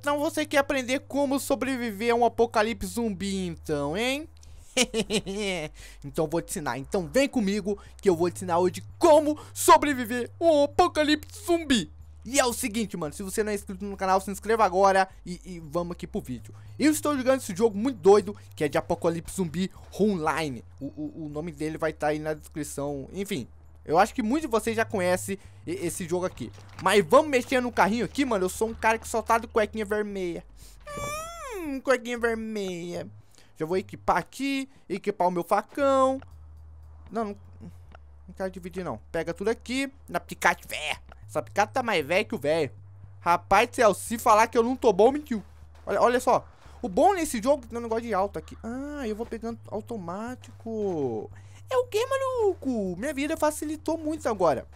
então você quer aprender como sobreviver a um apocalipse zumbi, então, hein? então vou te ensinar. Então vem comigo que eu vou te ensinar hoje como sobreviver a um apocalipse zumbi. E é o seguinte, mano, se você não é inscrito no canal, se inscreva agora e, e, vamos aqui pro vídeo. Eu estou jogando esse jogo muito doido, que é de Apocalipse Zumbi Online. O, o, o nome dele vai estar tá aí na descrição, enfim, eu acho que muitos de vocês já conhecem esse jogo aqui. Mas vamos mexer no carrinho aqui, mano. Eu sou um cara que só tá de cuequinha vermelha. Hum, cuequinha vermelha. Já vou equipar aqui, equipar o meu facão. Não, não, não quero dividir, não. Pega tudo aqui, na picate velha. Essa picate tá mais velha que o velho. Rapaz do céu, se falar que eu não tô bom, mentiu. Olha, olha só. O bom nesse jogo é um negócio de alto aqui. Ah, eu vou pegando automático. É o que, maluco? Minha vida facilitou muito agora.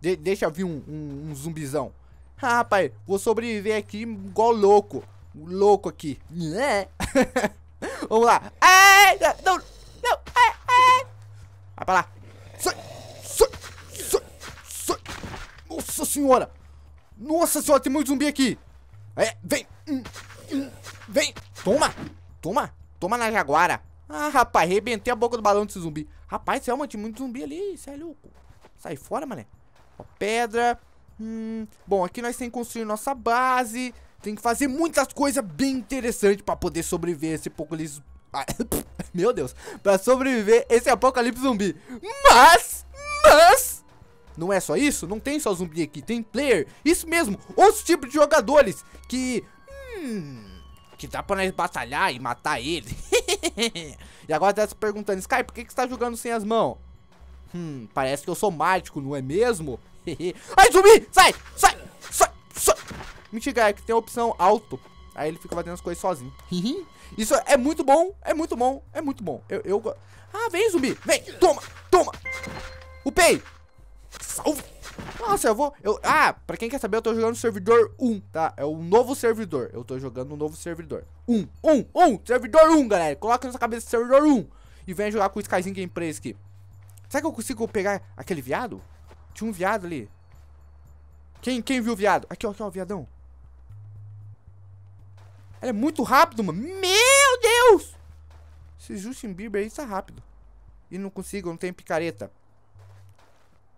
De deixa vir um, um, um zumbizão. Ah, rapaz, vou sobreviver aqui igual louco. Louco aqui. Né? Vamos lá. Ai, não, não, ai, ai. Vai pra lá. Sai, sai, sai, sai. Nossa senhora. Nossa senhora, tem muito zumbi aqui. É, vem. Hum, hum, vem. Toma. Toma. Toma na jaguara. Ah, rapaz, arrebentei a boca do balão desse zumbi. Rapaz, céu, mano, tinha muito zumbi ali. Você é louco. Sai fora, mané. Ó, pedra. Hum, bom, aqui nós temos que construir nossa base. Tem que fazer muitas coisas bem interessantes pra poder sobreviver esse apocalipse... Ah, meu Deus. Pra sobreviver esse apocalipse zumbi. Mas, mas... Não é só isso? Não tem só zumbi aqui. Tem player. Isso mesmo. Outros tipos de jogadores que... Hum, que dá pra nós batalhar e matar eles. e agora tá se perguntando, Sky, por que, que você tá jogando sem as mãos? Hum, parece que eu sou mágico, não é mesmo? Ai, zumbi! Sai! Sai! Sai! sai. é que tem a opção alto. Aí ele fica fazendo as coisas sozinho. Uhum. Isso é muito bom, é muito bom, é muito bom. Eu, eu... Ah, vem, zumbi! Vem! Toma! Toma! Upei! Salve! Nossa, eu vou... Eu, ah, pra quem quer saber, eu tô jogando servidor 1, tá? É um novo servidor. Eu tô jogando um novo servidor. 1, 1, 1, servidor 1, galera. Coloca na sua cabeça servidor 1. E vem jogar com o Skyzinho Gameplays aqui. Será que eu consigo pegar aquele viado? Tinha um viado ali. Quem, quem viu o viado? Aqui, ó, aqui, ó, o viadão. Ele é muito rápido, mano. Meu Deus! Esse Justin Bieber aí tá rápido. E não consigo, não tem picareta.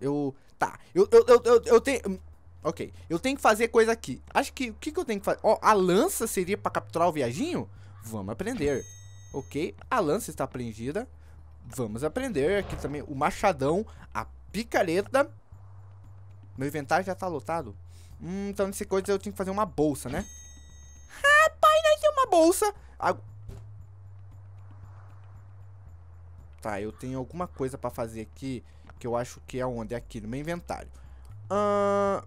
Eu. Tá. Eu, eu, eu, eu, eu tenho. Hum, ok. Eu tenho que fazer coisa aqui. Acho que. O que, que eu tenho que fazer? Ó, oh, a lança seria pra capturar o viajinho? Vamos aprender. Ok. A lança está prendida. Vamos aprender. Aqui também o machadão. A picareta. Meu inventário já tá lotado. Hum, então nesse coisa eu tenho que fazer uma bolsa, né? Rapaz, nós temos uma bolsa. A... Tá, eu tenho alguma coisa pra fazer aqui. Que eu acho que é onde? É aqui no meu inventário. Ah,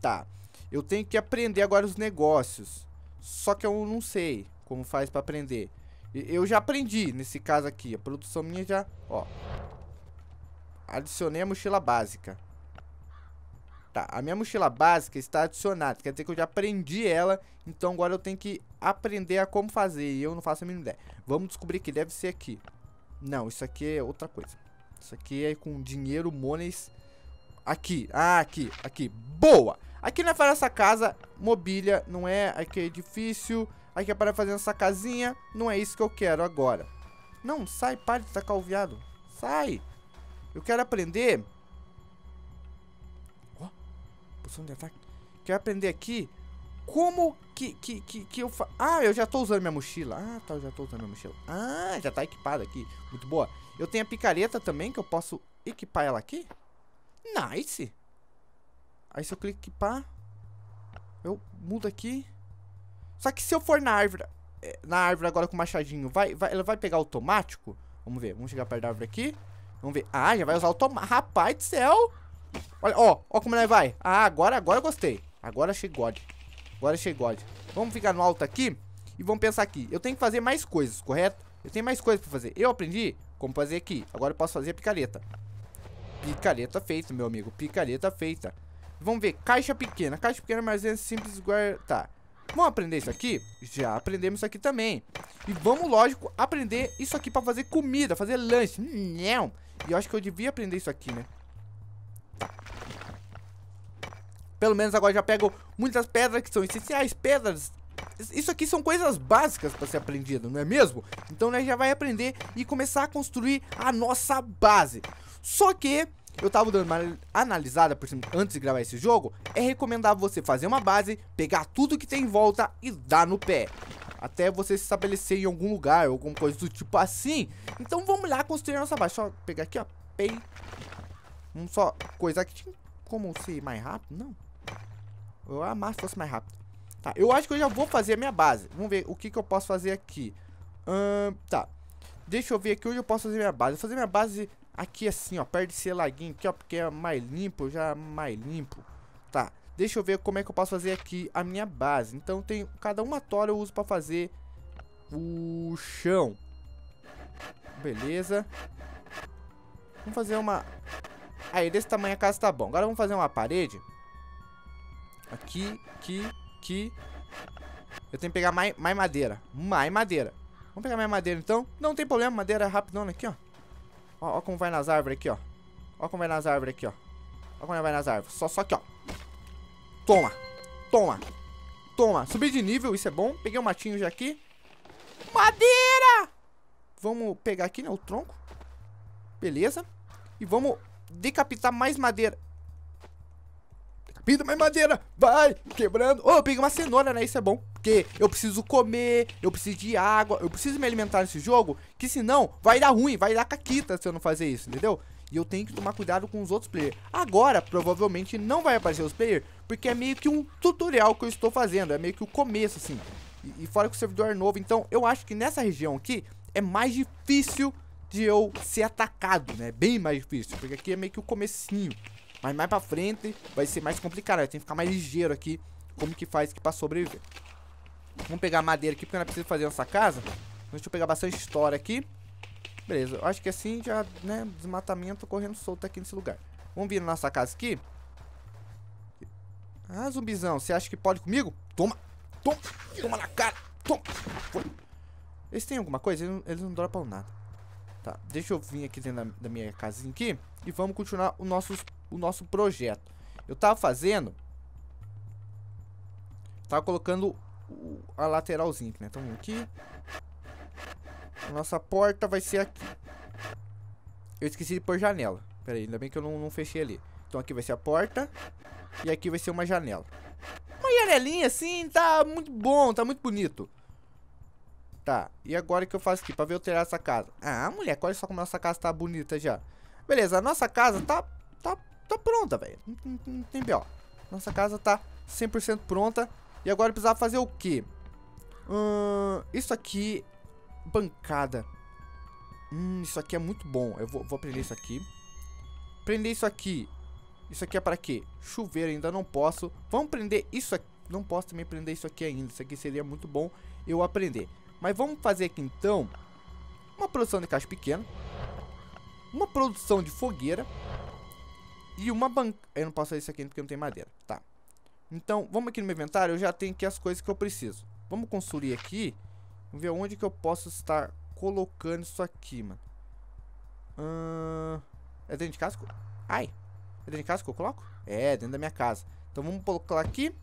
tá. Eu tenho que aprender agora os negócios. Só que eu não sei como faz pra aprender. Eu já aprendi nesse caso aqui. A produção minha já... Ó. Adicionei a mochila básica. Tá, a minha mochila básica está adicionada, quer dizer que eu já aprendi ela, então agora eu tenho que aprender a como fazer, e eu não faço a mínima ideia. Vamos descobrir que deve ser aqui. Não, isso aqui é outra coisa. Isso aqui é com dinheiro, monies. Aqui, ah, aqui, aqui. Boa! Aqui não é para essa casa, mobília, não é? Aqui é edifício. Aqui é para fazer essa casinha. Não é isso que eu quero agora. Não, sai, para de tacar o viado. Sai! Eu quero aprender... Ó, oh, de ataque. Quero aprender aqui como que, que, que, que eu fa... Ah, eu já tô usando minha mochila. Ah, tá, eu já tô usando minha mochila. Ah, já tá equipada aqui. Muito boa. Eu tenho a picareta também, que eu posso equipar ela aqui. Nice. Aí se eu clicar equipar, eu mudo aqui. Só que se eu for na árvore, é, na árvore agora com o machadinho, vai, vai, ela vai pegar automático? Vamos ver, vamos chegar perto da árvore aqui. Vamos ver. Ah, já vai usar automático. Rapaz do céu. Olha, ó, ó como ela vai. Ah, agora, agora eu gostei. Agora achei god. Agora chegou, olha. Vamos ficar no alto aqui e vamos pensar aqui. Eu tenho que fazer mais coisas, correto? Eu tenho mais coisas pra fazer. Eu aprendi como fazer aqui. Agora eu posso fazer a picareta. Picareta feita, meu amigo. Picareta feita. Vamos ver. Caixa pequena. Caixa pequena, mas é simples guardar. Tá. Vamos aprender isso aqui? Já aprendemos isso aqui também. E vamos, lógico, aprender isso aqui pra fazer comida, fazer lanche. Não. E eu acho que eu devia aprender isso aqui, né? Pelo menos agora já pego muitas pedras que são essenciais, pedras isso aqui são coisas básicas para ser aprendida, não é mesmo? Então nós né, já vai aprender e começar a construir a nossa base. Só que eu tava dando uma analisada por cima antes de gravar esse jogo, é recomendável você fazer uma base, pegar tudo que tem em volta e dar no pé. Até você se estabelecer em algum lugar, alguma coisa do tipo assim. Então vamos lá construir a nossa base. Só pegar aqui, ó. Pei. Vamos só coisa aqui. Como ser mais rápido? Não. Eu ia amar se fosse mais rápido. Tá, eu acho que eu já vou fazer a minha base. Vamos ver o que, que eu posso fazer aqui. Hum, tá. Deixa eu ver aqui onde eu posso fazer minha base. Vou fazer minha base aqui assim, ó. Perto desse laguinho aqui, ó. Porque é mais limpo, já é mais limpo. Tá. Deixa eu ver como é que eu posso fazer aqui a minha base. Então, tem cada uma tora eu uso pra fazer o chão. Beleza. Vamos fazer uma... Aí, desse tamanho a casa tá bom. Agora vamos fazer uma parede. Aqui, aqui, aqui. Eu tenho que pegar mais, mais madeira. Mais madeira. Vamos pegar mais madeira, então. Não tem problema, madeira é rapidona aqui, ó. ó. Ó como vai nas árvores aqui, ó. Ó como vai nas árvores aqui, ó. Ó como vai nas árvores. Só, só aqui, ó. Toma. Toma. Toma. Subi de nível, isso é bom. Peguei um matinho já aqui. Madeira! Vamos pegar aqui, né, o tronco. Beleza. E vamos decapitar mais madeira. Pinta mais madeira, vai, quebrando. Ô, oh, eu peguei uma cenoura, né? Isso é bom. Porque eu preciso comer, eu preciso de água, eu preciso me alimentar nesse jogo. Que senão vai dar ruim, vai dar caquita se eu não fazer isso, entendeu? E eu tenho que tomar cuidado com os outros players. Agora, provavelmente, não vai aparecer os players. Porque é meio que um tutorial que eu estou fazendo. É meio que o começo, assim. E, e fora que o servidor é novo. Então, eu acho que nessa região aqui é mais difícil de eu ser atacado, né? Bem mais difícil. Porque aqui é meio que o comecinho. Mas mais pra frente vai ser mais complicado. Né? Tem que ficar mais ligeiro aqui. Como que faz aqui pra sobreviver. Vamos pegar madeira aqui, porque não precisa fazer nossa casa. Então, deixa eu pegar bastante história aqui. Beleza, eu acho que assim já, né, desmatamento correndo solto aqui nesse lugar. Vamos vir na nossa casa aqui. Ah, zumbizão, você acha que pode comigo? Toma, toma, toma na cara, toma. Foi. Eles têm alguma coisa? Eles não, dropam nada. Tá, deixa eu vir aqui dentro da, da minha casinha aqui. E vamos continuar os nossos o nosso projeto. Eu tava fazendo... Tava colocando a lateralzinha aqui, né? Então, aqui. A nossa porta vai ser aqui. Eu esqueci de pôr janela. Pera aí, ainda bem que eu não, não fechei ali. Então aqui vai ser a porta. E aqui vai ser uma janela. Uma janelinha assim, tá muito bom, tá muito bonito. Tá, e agora o que eu faço aqui pra ver alterar essa casa? Ah, mulher, olha só como nossa casa tá bonita já. Beleza, a nossa casa tá tá pronta, velho. Não, não, não, tem pior. Nossa casa tá 100% pronta. E agora precisava fazer o quê? Hum, isso aqui... Bancada. Hum, isso aqui é muito bom. Eu vou, vou isso aqui. Prender isso aqui. Isso aqui é pra quê? Chuveiro, ainda não posso. Vamos prender isso aqui. Não posso também prender isso aqui ainda. Isso aqui seria muito bom eu aprender. Mas vamos fazer aqui então... Uma produção de caixa pequena. Uma produção de fogueira. E uma banca... Eu não posso fazer isso aqui porque não tem madeira. Tá. Então, vamos aqui no meu inventário. Eu já tenho aqui as coisas que eu preciso. Vamos construir aqui. Vamos ver onde que eu posso estar colocando isso aqui, mano. É dentro de casa? Ai. É dentro de casa que eu coloco? É, dentro da minha casa. Então, vamos colocar aqui.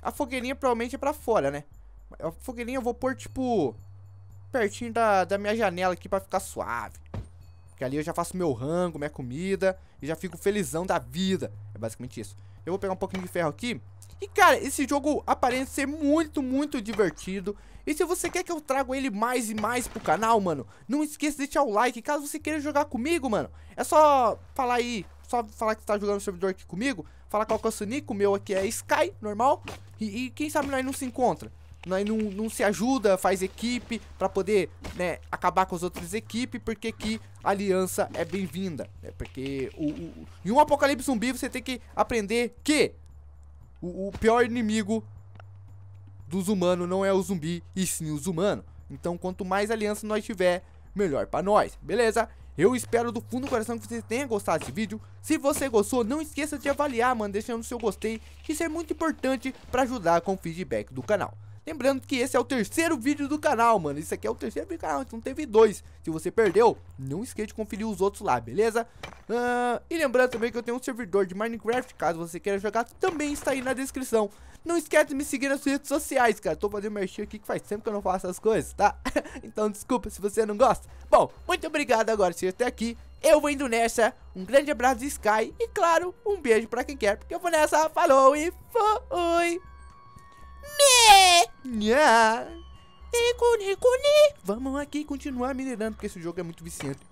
A fogueirinha provavelmente é pra fora, né? A fogueirinha eu vou pôr, tipo... Pertinho da, da minha janela aqui pra ficar suave que ali eu já faço meu rango, minha comida e já fico felizão da vida. É basicamente isso. Eu vou pegar um pouquinho de ferro aqui. E, cara, esse jogo aparenta ser muito, muito divertido. E se você quer que eu traga ele mais e mais pro canal, mano, não esqueça de deixar o like. Caso você queira jogar comigo, mano, é só falar aí, só falar que você tá jogando o servidor aqui comigo. Falar qual que é o seu nick, o meu aqui é Sky, normal. E, e quem sabe nós não se encontra não né, não, não se ajuda, faz equipe para poder né, acabar com as outras equipes, porque que aliança é bem-vinda. Né? Porque o, o, em um apocalipse zumbi você tem que aprender que o, o pior inimigo dos humanos não é o zumbi, e sim os humanos. Então, quanto mais aliança nós tiver, melhor para nós, beleza? Eu espero do fundo do coração que você tenha gostado desse vídeo. Se você gostou, não esqueça de avaliar, mano, deixando o seu gostei. Isso é muito importante para ajudar com o feedback do canal. Lembrando que esse é o terceiro vídeo do canal, mano. Isso aqui é o terceiro vídeo do canal, então teve dois. Se você perdeu, não esqueça de conferir os outros lá, beleza? Uh, e lembrando também que eu tenho um servidor de Minecraft, caso você queira jogar, também está aí na descrição. Não esquece de me seguir nas redes sociais, cara. Tô fazendo merch aqui que faz tempo que eu não faço essas coisas, tá? então desculpa se você não gosta. Bom, muito obrigado agora se até aqui. Eu vou indo nessa. Um grande abraço de Sky e, claro, um beijo pra quem quer, porque eu vou nessa. Falou e fui! Nha! Nico, nico, ni! Vamos aqui continuar minerando, porque esse jogo é muito viciante.